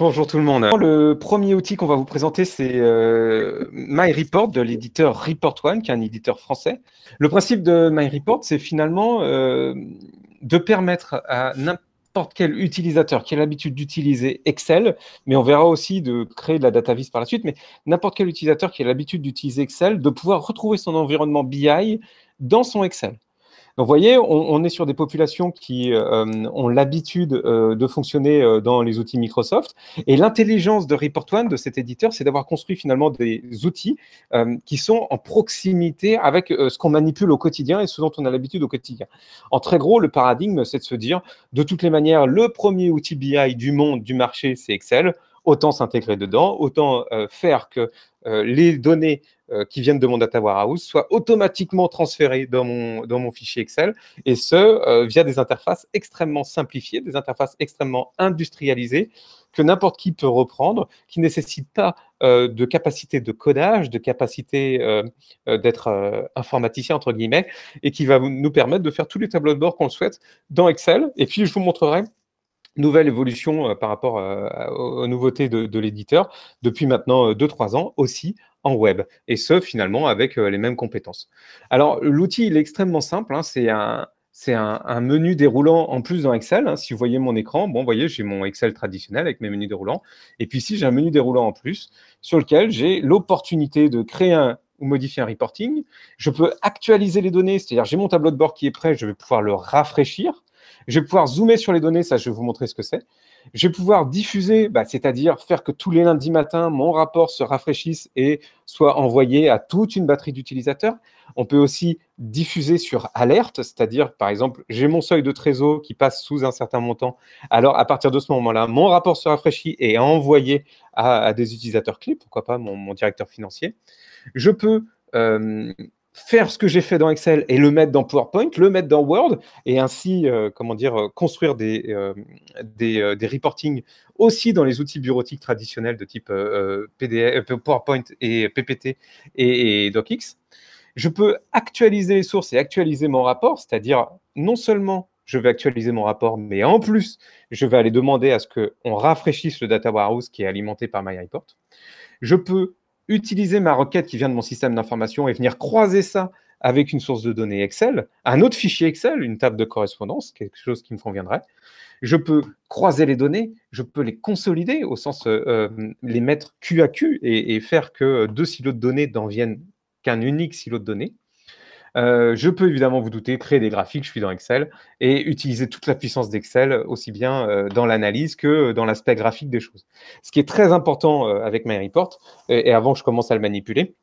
Bonjour tout le monde. Le premier outil qu'on va vous présenter, c'est euh, MyReport de l'éditeur Report One, qui est un éditeur français. Le principe de MyReport, c'est finalement euh, de permettre à n'importe quel utilisateur qui a l'habitude d'utiliser Excel, mais on verra aussi de créer de la data vis par la suite, mais n'importe quel utilisateur qui a l'habitude d'utiliser Excel, de pouvoir retrouver son environnement BI dans son Excel. Donc, vous voyez, on, on est sur des populations qui euh, ont l'habitude euh, de fonctionner euh, dans les outils Microsoft. Et l'intelligence de Report One, de cet éditeur, c'est d'avoir construit finalement des outils qui sont en proximité avec ce qu'on manipule au quotidien et ce dont on a l'habitude au quotidien. En très gros, le paradigme, c'est de se dire, de toutes les manières, le premier outil BI du monde, du marché, c'est Excel autant s'intégrer dedans, autant euh, faire que euh, les données euh, qui viennent de mon data warehouse soient automatiquement transférées dans mon, dans mon fichier Excel, et ce, via des interfaces extrêmement simplifiées, des interfaces extrêmement industrialisées, que n'importe qui peut reprendre, qui ne nécessite pas de capacité de codage, de capacité d'être informaticien, entre guillemets, et qui va nous permettre de faire tous les tableaux de bord qu'on souhaite dans Excel. Et puis, je vous montrerai nouvelle évolution euh, par rapport euh, aux nouveautés de, l'éditeur depuis maintenant 2-3 euh, ans aussi en web, et ce finalement avec les mêmes compétences. Alors l'outil il est extrêmement simple, hein, c'est un, c'est un, menu déroulant en plus dans Excel. Hein. Si vous voyez mon écran, bon, vous voyez, j'ai mon Excel traditionnel avec mes menus déroulants. Et puis ici, j'ai un menu déroulant en plus sur lequel j'ai l'opportunité de créer un ou modifier un reporting. Je peux actualiser les données, c'est-à-dire j'ai mon tableau de bord qui est prêt, je vais pouvoir le rafraîchir. Je vais pouvoir zoomer sur les données, ça je vais vous montrer ce que c'est. Je vais pouvoir diffuser, bah, c'est-à-dire faire que tous les lundis matin, mon rapport se rafraîchisse et soit envoyé à toute une batterie d'utilisateurs. On peut aussi diffuser sur alerte, c'est-à-dire, par exemple, j'ai mon seuil de trésor qui passe sous un certain montant. Alors, à partir de ce moment-là, mon rapport se rafraîchit et est envoyé à, des utilisateurs clés, pourquoi pas mon, directeur financier. Je peux euh, faire ce que j'ai fait dans Excel et le mettre dans PowerPoint, le mettre dans Word, et ainsi, euh, comment dire, euh, construire des, euh, des, reportings aussi dans les outils bureautiques traditionnels de type PDF, PowerPoint et PPT et, DocX. Je peux actualiser les sources et actualiser mon rapport, c'est-à-dire non seulement je vais actualiser mon rapport, mais en plus, je vais aller demander à ce qu'on rafraîchisse le data warehouse qui est alimenté par MyReport. Je peux utiliser ma requête qui vient de mon système d'information et venir croiser ça avec une source de données Excel, un autre fichier Excel, une table de correspondance, quelque chose qui me conviendrait. Je peux croiser les données, je peux les consolider au sens euh, euh, les mettre Q à Q et, et faire que deux silos de données n'en viennent qu'un unique silo de données. Euh, je peux évidemment vous douter, créer des graphiques, je suis dans Excel, et utiliser toute la puissance d'Excel, euh, aussi bien euh, dans l'analyse que dans l'aspect graphique des choses. Ce qui est très important avec MyReport, report et, avant que je commence à le manipuler,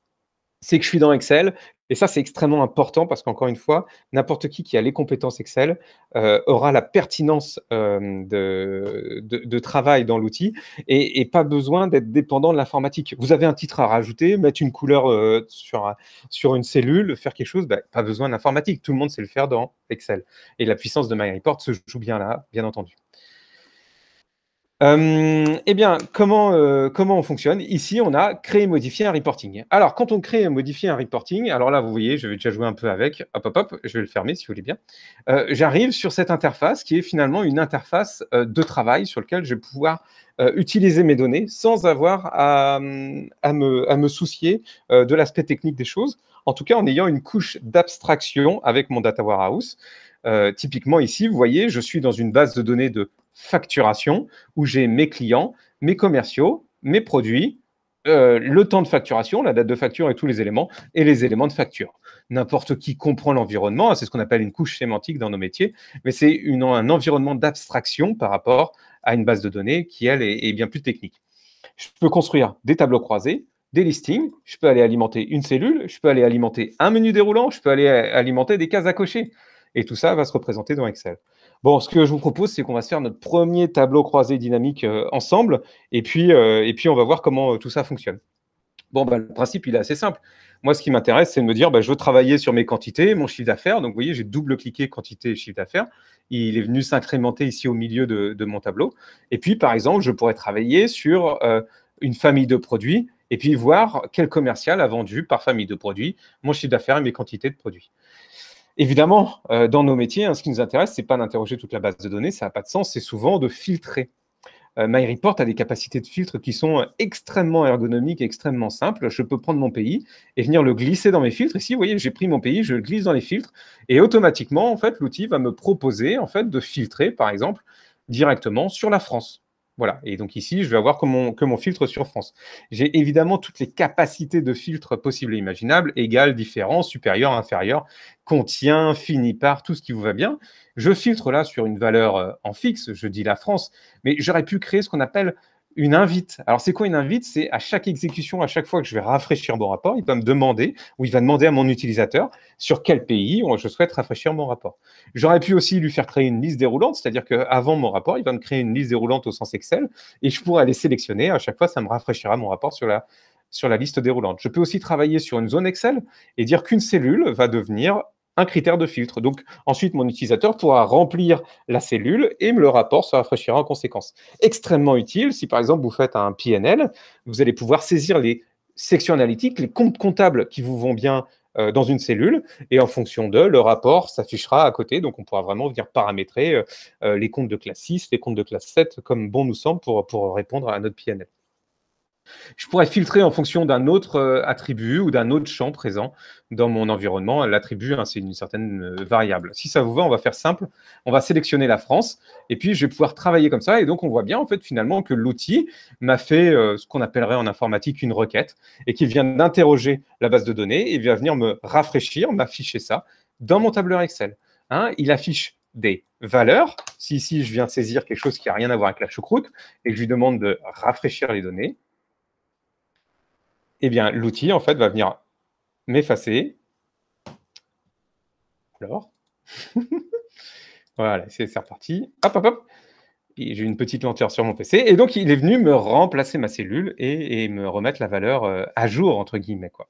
c'est que je suis dans Excel et ça, c'est extrêmement important parce qu'encore une fois, n'importe qui qui a les compétences Excel euh, aura la pertinence euh, de, travail dans l'outil et, pas besoin d'être dépendant de l'informatique. Vous avez un titre à rajouter, mettre une couleur euh, sur, sur une cellule, faire quelque chose, ben, pas besoin d'informatique. Tout le monde sait le faire dans Excel. Et la puissance de MyReport se joue bien là, bien entendu. Euh, eh bien, comment, euh, comment on fonctionne Ici, on a créé, modifié un reporting. Alors, quand on crée et modifie un reporting, alors là, vous voyez, je vais déjà jouer un peu avec. Hop, hop, hop, je vais le fermer si vous voulez bien. Euh, j'arrive sur cette interface qui est finalement une interface de travail sur laquelle je vais pouvoir utiliser mes données sans avoir à, me, à me, soucier de l'aspect technique des choses. En tout cas, en ayant une couche d'abstraction avec mon data warehouse. typiquement ici, vous voyez, je suis dans une base de données de facturation où j'ai mes clients, mes commerciaux, mes produits, euh, le temps de facturation, la date de facture et tous les éléments, et les éléments de facture. N'importe qui comprend l'environnement, hein, c'est ce qu'on appelle une couche sémantique dans nos métiers, mais c'est un environnement d'abstraction par rapport à une base de données qui, elle, est, bien plus technique. Je peux construire des tableaux croisés, des listings, je peux aller alimenter une cellule, je peux aller alimenter un menu déroulant, je peux aller alimenter des cases à cocher. Et tout ça va se représenter dans Excel. Bon, ce que je vous propose, c'est qu'on va se faire notre premier tableau croisé dynamique euh, ensemble, et puis, euh, et puis on va voir comment euh, tout ça fonctionne. Bon, bah, le principe, il est assez simple. Moi, ce qui m'intéresse, c'est de me dire, bah, je veux travailler sur mes quantités, mon chiffre d'affaires. Donc, vous voyez, j'ai double-cliqué quantité et chiffre d'affaires. Il est venu s'incrémenter ici au milieu de, mon tableau. Et puis, par exemple, je pourrais travailler sur une famille de produits et puis voir quel commercial a vendu par famille de produits mon chiffre d'affaires et mes quantités de produits. Évidemment, euh, dans nos métiers, hein, ce qui nous intéresse, ce n'est pas d'interroger toute la base de données, ça n'a pas de sens, c'est souvent de filtrer. Euh, MyReport a des capacités de filtre qui sont extrêmement ergonomiques et extrêmement simples. Je peux prendre mon pays et venir le glisser dans mes filtres. Ici, vous voyez, j'ai pris mon pays, je le glisse dans les filtres et automatiquement, en fait, l'outil va me proposer en fait, de filtrer, par exemple, directement sur la France. Voilà. Et donc ici, je vais avoir que mon, filtre sur France. J'ai évidemment toutes les capacités de filtre possibles et imaginables, égal, différent, supérieur, inférieur, contient, fini par, tout ce qui vous va bien. Je filtre là sur une valeur euh, en fixe, je dis la France, mais j'aurais pu créer ce qu'on appelle une invite. Alors, c'est quoi une invite C'est à chaque exécution, à chaque fois que je vais rafraîchir mon rapport, il va me demander, ou il va demander à mon utilisateur sur quel pays je souhaite rafraîchir mon rapport. J'aurais pu aussi lui faire créer une liste déroulante, c'est-à-dire qu'avant mon rapport, il va me créer une liste déroulante au sens Excel, et je pourrais aller sélectionner. À chaque fois, ça me rafraîchira mon rapport sur la, sur la liste déroulante. Je peux aussi travailler sur une zone Excel et dire qu'une cellule va devenir un critère de filtre. Donc ensuite, mon utilisateur pourra remplir la cellule et le rapport se rafraîchira en conséquence. Extrêmement utile si par exemple vous faites un PNL, vous allez pouvoir saisir les sections analytiques, les comptes comptables qui vous vont bien euh, dans une cellule, et en fonction d'eux, le rapport s'affichera à côté. Donc on pourra vraiment venir paramétrer euh, euh, les comptes de classe 6, les comptes de classe 7, comme bon nous semble pour, pour répondre à notre PNL. Je pourrais filtrer en fonction d'un autre euh, attribut ou d'un autre champ présent dans mon environnement. L'attribut, hein, c'est une certaine euh, variable. Si ça vous va, on va faire simple. On va sélectionner la France et puis je vais pouvoir travailler comme ça. Et donc, on voit bien en fait finalement que l'outil m'a fait euh, ce qu'on appellerait en informatique une requête et qui vient d'interroger la base de données et vient venir me rafraîchir, m'afficher ça dans mon tableur Excel. Hein, il affiche des valeurs. Si ici, je viens saisir quelque chose qui n'a rien à voir avec la choucroute et que je lui demande de rafraîchir les données, eh bien, l'outil, en fait, va venir m'effacer. Alors, voilà, c'est reparti. Hop, hop, hop. J'ai une petite lenteur sur mon PC. Et donc, il est venu me remplacer ma cellule et, me remettre la valeur euh, à jour, entre guillemets. Quoi.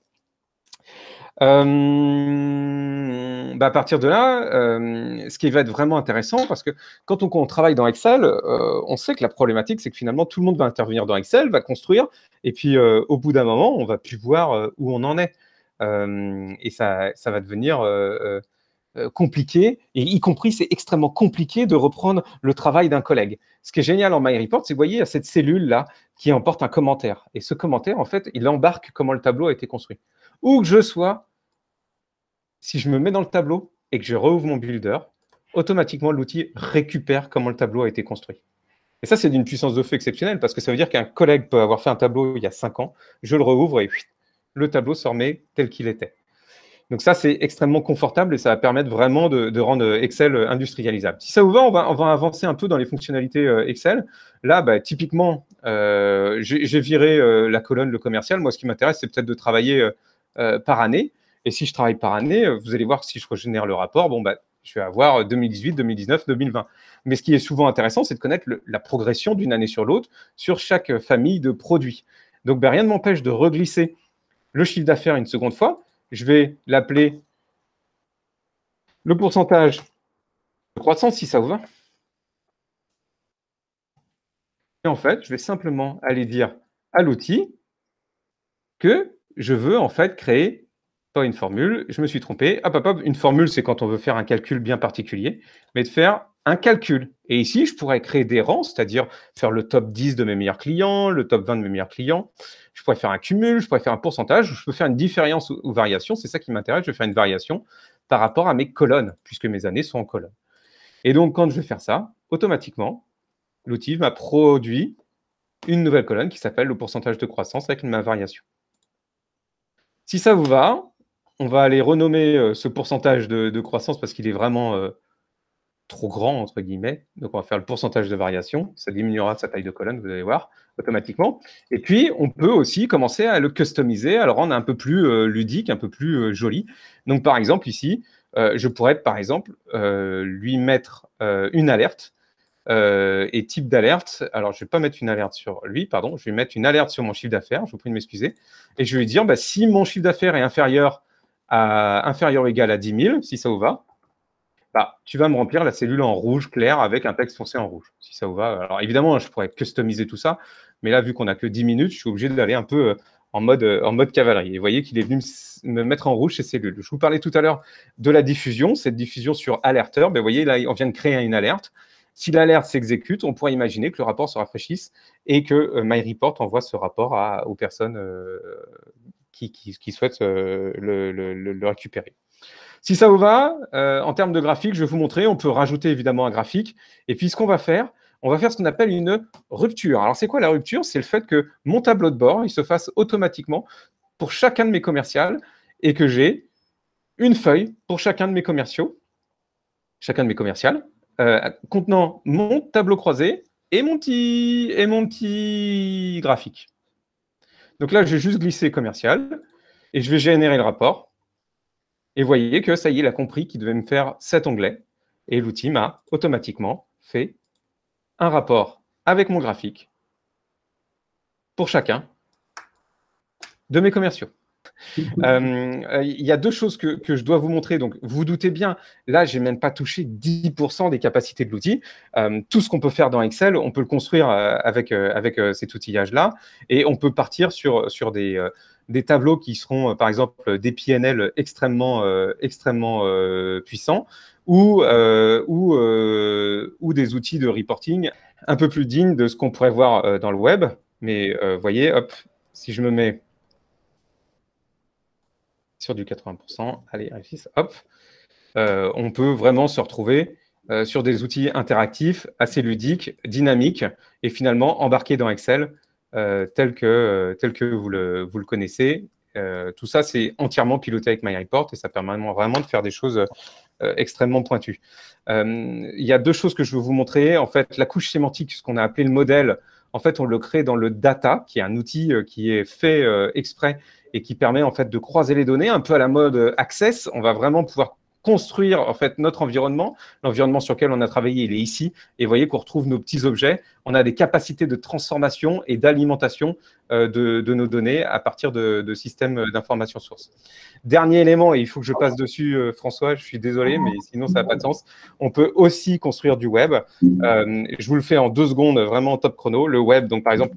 Euh, bah, à partir de là, euh, ce qui va être vraiment intéressant, parce que quand on, travaille dans Excel, on sait que la problématique, c'est que finalement, tout le monde va intervenir dans Excel, va construire, et puis, euh, au bout d'un moment, on va plus voir euh, où on en est. Euh, et ça, ça, va devenir compliqué, et y compris c'est extrêmement compliqué de reprendre le travail d'un collègue. Ce qui est génial en MyReport, c'est vous voyez, il y a cette cellule-là qui emporte un commentaire. Et ce commentaire, en fait, il embarque comment le tableau a été construit. Où que je sois, si je me mets dans le tableau et que je rouvre mon builder, automatiquement l'outil récupère comment le tableau a été construit. Et ça, c'est d'une puissance de feu exceptionnelle parce que ça veut dire qu'un collègue peut avoir fait un tableau il y a cinq ans, je le rouvre et le tableau se remet tel qu'il était. Donc ça, c'est extrêmement confortable et ça va permettre vraiment de, rendre Excel industrialisable. Si ça vous va, on va, avancer un peu dans les fonctionnalités euh, Excel. Là, bah, typiquement, euh, j'ai viré euh, la colonne, le commercial. Moi, ce qui m'intéresse, c'est peut-être de travailler par année. Et si je travaille par année, vous allez voir que si je régénère le rapport, bon, bah, je vais avoir 2018, 2019, 2020. Mais ce qui est souvent intéressant, c'est de connaître la progression d'une année sur l'autre sur chaque famille de produits. Donc, ben, rien ne m'empêche de reglisser le chiffre d'affaires une seconde fois. Je vais l'appeler le pourcentage de croissance, si ça vous va. Et en fait, je vais simplement aller dire à l'outil que je veux en fait créer pas une formule, je me suis trompé. Hop, hop, hop, une formule, c'est quand on veut faire un calcul bien particulier, mais de faire un calcul. Et ici, je pourrais créer des rangs, c'est-à-dire faire le top 10 de mes meilleurs clients, le top 20 de mes meilleurs clients. Je pourrais faire un cumul, je pourrais faire un pourcentage, je peux faire une différence ou, variation. C'est ça qui m'intéresse. Je vais faire une variation par rapport à mes colonnes, puisque mes années sont en colonne. Et donc, quand je vais faire ça, automatiquement, l'outil m'a produit une nouvelle colonne qui s'appelle le pourcentage de croissance avec ma variation. Si ça vous va, on va aller renommer euh, ce pourcentage de, croissance parce qu'il est vraiment euh, trop grand, entre guillemets. Donc, on va faire le pourcentage de variation. Ça diminuera sa taille de colonne, vous allez voir, automatiquement. Et puis, on peut aussi commencer à le customiser, à le rendre un peu plus euh, ludique, un peu plus joli. Donc, par exemple, ici, je pourrais, par exemple, lui mettre une alerte. et type d'alerte, alors je ne vais pas mettre une alerte sur lui, pardon, je vais mettre une alerte sur mon chiffre d'affaires, je vous prie de m'excuser, et je vais lui dire, bah, si mon chiffre d'affaires est inférieur inférieur ou égal à 10 000, si ça vous va, bah, tu vas me remplir la cellule en rouge clair avec un texte foncé en rouge, si ça vous va. Alors évidemment, je pourrais customiser tout ça, mais là, vu qu'on n'a que 10 minutes, je suis obligé d'aller un peu euh, en mode, euh, en mode cavalerie. Et vous voyez qu'il est venu me, mettre en rouge ces cellules. Je vous parlais tout à l'heure de la diffusion, cette diffusion sur alerteur. mais ben, vous voyez, là, on vient de créer une alerte. Si l'alerte s'exécute, on pourrait imaginer que le rapport se rafraîchisse et que euh, MyReport envoie ce rapport aux personnes qui, souhaitent euh, le, récupérer. Si ça vous va, euh, en termes de graphique, je vais vous montrer. On peut rajouter évidemment un graphique. Et puis, ce qu'on va faire, on va faire ce qu'on appelle une rupture. Alors, c'est quoi la rupture C'est le fait que mon tableau de bord, il se fasse automatiquement pour chacun de mes commerciales et que j'ai une feuille pour chacun de mes commerciaux, chacun de mes commerciales, euh, contenant mon tableau croisé et mon et mon petit graphique. Donc là, je vais juste glisser commercial et je vais générer le rapport. Et vous voyez que ça y est, il a compris qu'il devait me faire cet onglet. Et l'outil m'a automatiquement fait un rapport avec mon graphique pour chacun de mes commerciaux. Euh, euh, il y a deux choses que, je dois vous montrer. Donc, vous doutez bien, là, j'ai même pas touché 10% des capacités de l'outil. Euh, tout ce qu'on peut faire dans Excel, on peut le construire avec, avec cet outillage-là. Et on peut partir sur, sur des, des tableaux qui seront, par exemple, des PNL extrêmement, extrêmement puissants ou, ou, ou, des outils de reporting un peu plus dignes de ce qu'on pourrait voir dans le web. Mais vous voyez, hop, si je me mets du 80%, allez, hop, euh, on peut vraiment se retrouver euh, sur des outils interactifs, assez ludiques, dynamiques, et finalement embarquer dans Excel euh, tel, que, que vous le, vous le connaissez. tout ça, c'est entièrement piloté avec MyReport et ça permet vraiment de faire des choses extrêmement pointues. Il y a deux choses que je veux vous montrer. En fait, la couche sémantique, ce qu'on a appelé le modèle, en fait, on le crée dans le data, qui est un outil euh, qui est fait euh, exprès et qui permet en fait de croiser les données, un peu à la mode euh, Access. On va vraiment pouvoir construire en fait notre environnement. L'environnement sur lequel on a travaillé, il est ici. Et vous voyez qu'on retrouve nos petits objets. On a des capacités de transformation et d'alimentation euh, de, nos données à partir de, systèmes d'information source. Dernier élément, et il faut que je passe dessus, euh, François, je suis désolé, mais sinon ça n'a pas de sens. On peut aussi construire du web. Euh, je vous le fais en deux secondes, vraiment top chrono. Le web, donc par exemple,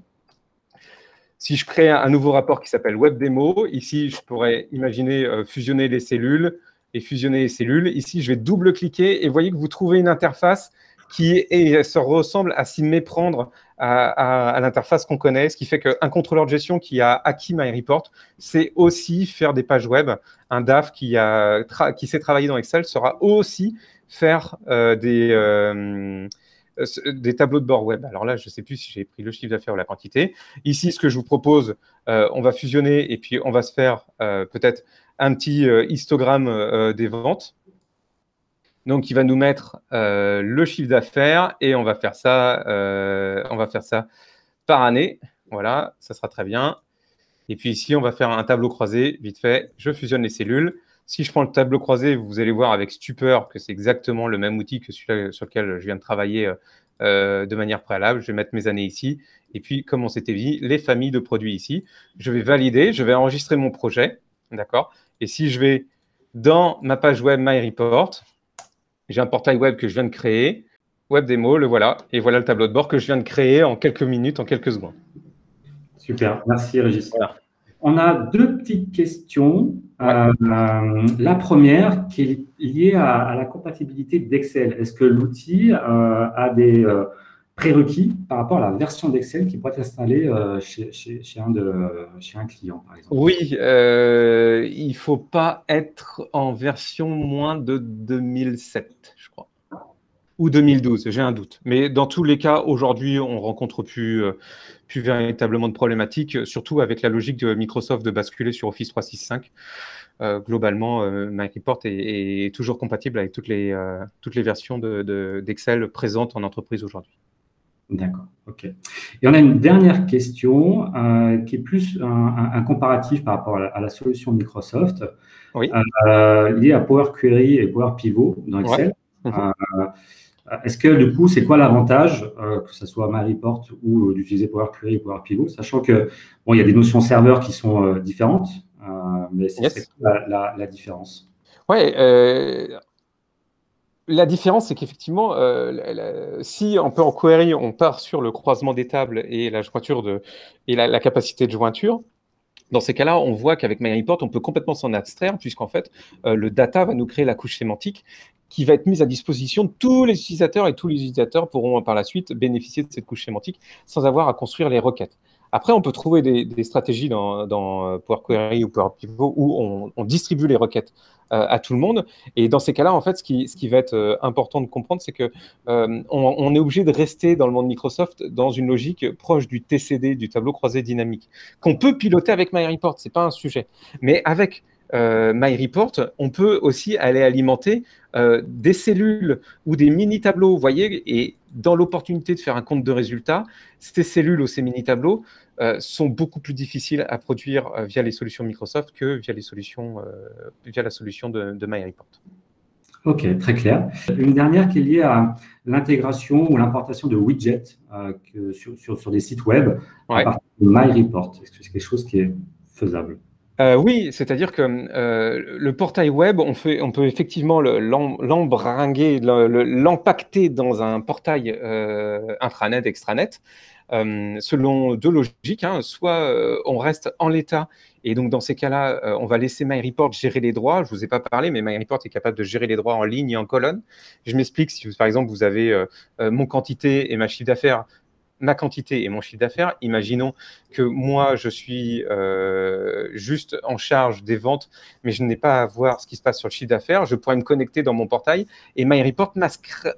si je crée un nouveau rapport qui s'appelle Web Demo, ici, je pourrais imaginer fusionner les cellules, fusionner les cellules. Ici, je vais double-cliquer et voyez que vous trouvez une interface qui se ressemble à s'y méprendre à, l'interface qu'on connaît, ce qui fait qu'un contrôleur de gestion qui a acquis MyReport, c'est aussi faire des pages web. Un DAF qui, a qui sait travailler dans Excel sera aussi faire euh, des, euh, des tableaux de bord web. Alors là, je ne sais plus si j'ai pris le chiffre d'affaires ou la quantité. Ici, ce que je vous propose, euh, on va fusionner et puis on va se faire peut-être un petit euh, histogramme euh, euh, des ventes. Donc, il va nous mettre le chiffre d'affaires et on va faire ça, on va faire ça par année. Voilà, ça sera très bien. Et puis ici, on va faire un tableau croisé, vite fait. Je fusionne les cellules. Si je prends le tableau croisé, vous allez voir avec stupeur que c'est exactement le même outil que celui sur lequel je viens de travailler de manière préalable. Je vais mettre mes années ici. Et puis, comme on s'était dit, les familles de produits ici. Je vais valider, je vais enregistrer mon projet. D'accord et si je vais dans ma page web My Report, j'ai un portail web que je viens de créer, web démo, le voilà, et voilà le tableau de bord que je viens de créer en quelques minutes, en quelques secondes. Super, merci Régis. On a deux petites questions. Euh, la première qui est liée à, la compatibilité d'Excel. Est-ce que l'outil euh, a des, euh, prérequis par rapport à la version d'Excel qui pourrait être installée euh, chez, un de, un client, par exemple Oui, euh, il ne faut pas être en version moins de 2007, je crois. Ou 2012, j'ai un doute. Mais dans tous les cas, aujourd'hui, on rencontre euh, plus, véritablement de problématiques, surtout avec la logique de Microsoft de basculer sur Office 365. globalement, euh, MyReport est, toujours compatible avec toutes les, versions d'Excel présentes en entreprise aujourd'hui. D'accord. Ok. Et on a une dernière question euh, qui est plus un, comparatif par rapport à la, solution Microsoft euh, liée à Power Query et Power Pivot dans Excel. Mhm. Euh, est-ce que du coup, c'est quoi l'avantage que ce soit MyReport ou d'utiliser Power Query et Power Pivot, sachant que bon, il y a des notions serveurs qui sont différentes, mais c'est la, différence. Ouais. La différence, c'est qu'effectivement, euh, si on peut en query, on part sur le croisement des tables et la jointure et la, capacité de jointure, dans ces cas-là, on voit qu'avec MyReport, on peut complètement s'en abstraire, puisqu'en fait, euh, le data va nous créer la couche sémantique qui va être mise à disposition de tous les utilisateurs, et tous les utilisateurs pourront par la suite bénéficier de cette couche sémantique sans avoir à construire les requêtes. Après, on peut trouver des, stratégies dans, euh, Power Query ou Power Pivot où on distribue les requêtes euh, à tout le monde. Et dans ces cas-là, en fait, ce qui, va être euh, important de comprendre, c'est que euh, on, est obligé de rester dans le monde Microsoft dans une logique proche du TCD, du tableau croisé dynamique, qu'on peut piloter avec MyReport, c'est pas un sujet. Mais avec MyReport, on peut aussi aller alimenter des cellules ou des mini-tableaux, vous voyez, et dans l'opportunité de faire un compte de résultats, ces cellules ou ces mini-tableaux euh, sont beaucoup plus difficiles à produire euh, via les solutions Microsoft que via, les solutions, euh, via la solution de, MyReport. Ok, très clair. Une dernière qui est liée à l'intégration ou l'importation de widgets sur, sur, des sites web ouais. à partir de MyReport. Est-ce que c'est quelque chose qui est faisable euh, oui, c'est-à-dire que euh, le portail web, on, peut effectivement l'embringuer, le, l'empacter dans un portail euh, intranet, extranet, selon deux logiques. Hein. Soit on reste en l'état, et donc dans ces cas-là, on va laisser MyReport gérer les droits. Je ne vous ai pas parlé, mais MyReport est capable de gérer les droits en ligne et en colonne. Je m'explique, si par exemple vous avez mon quantité et ma chiffre d'affaires, ma quantité et mon chiffre d'affaires, imaginons que moi, je suis euh, juste en charge des ventes, mais je n'ai pas à voir ce qui se passe sur le chiffre d'affaires, je pourrais me connecter dans mon portail et MyReport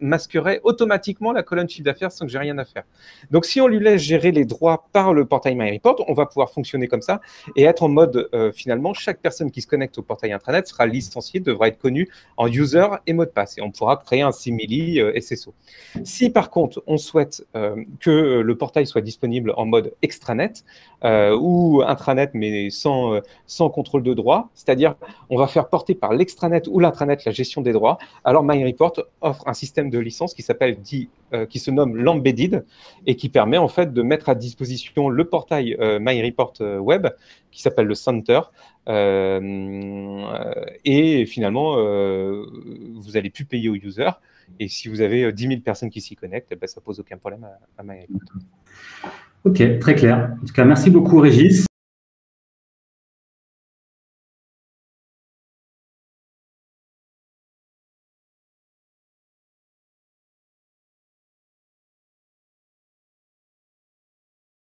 masquerait automatiquement la colonne chiffre d'affaires sans que j'ai rien à faire. Donc, si on lui laisse gérer les droits par le portail MyReport, on va pouvoir fonctionner comme ça et être en mode, euh, finalement, chaque personne qui se connecte au portail intranet sera licenciée, devra être connue en user et mot de passe et on pourra créer un simili euh, SSO. Si par contre, on souhaite que euh, le portail soit disponible en mode extranet euh, ou intranet, mais euh, sans, contrôle de droit. C'est-à-dire, on va faire porter par l'extranet ou l'intranet la gestion des droits. Alors, MyReport offre un système de licence qui s'appelle qui se nomme l'embedded et qui permet en fait de mettre à disposition le portail MyReport web qui s'appelle le Center et finalement vous allez plus payer aux users et si vous avez 10 euh, 000 personnes qui s'y connectent, ben, ça pose aucun problème à, ma Ok, très clair. En tout cas, merci beaucoup Régis.